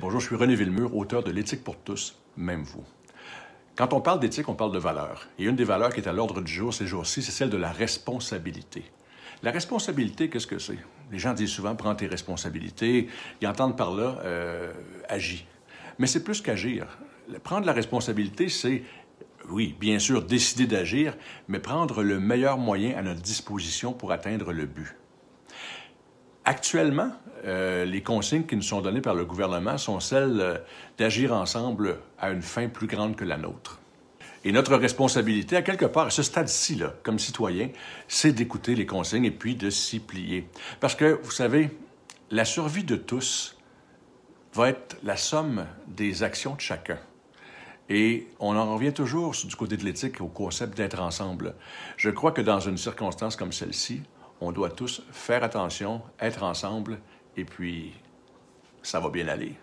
Bonjour, je suis René Villemur, auteur de L'éthique pour tous, même vous. Quand on parle d'éthique, on parle de valeurs. Et une des valeurs qui est à l'ordre du jour ces jours-ci, c'est celle de la responsabilité. La responsabilité, qu'est-ce que c'est? Les gens disent souvent prends tes responsabilités. Ils entendent par là euh, agis. Mais c'est plus qu'agir. Prendre la responsabilité, c'est oui, bien sûr, décider d'agir, mais prendre le meilleur moyen à notre disposition pour atteindre le but. Actuellement, euh, les consignes qui nous sont données par le gouvernement sont celles euh, d'agir ensemble à une fin plus grande que la nôtre. Et notre responsabilité, à quelque part, à ce stade-ci, comme citoyen, c'est d'écouter les consignes et puis de s'y plier. Parce que, vous savez, la survie de tous va être la somme des actions de chacun. Et on en revient toujours du côté de l'éthique au concept d'être ensemble. Je crois que dans une circonstance comme celle-ci, on doit tous faire attention, être ensemble, et puis ça va bien aller.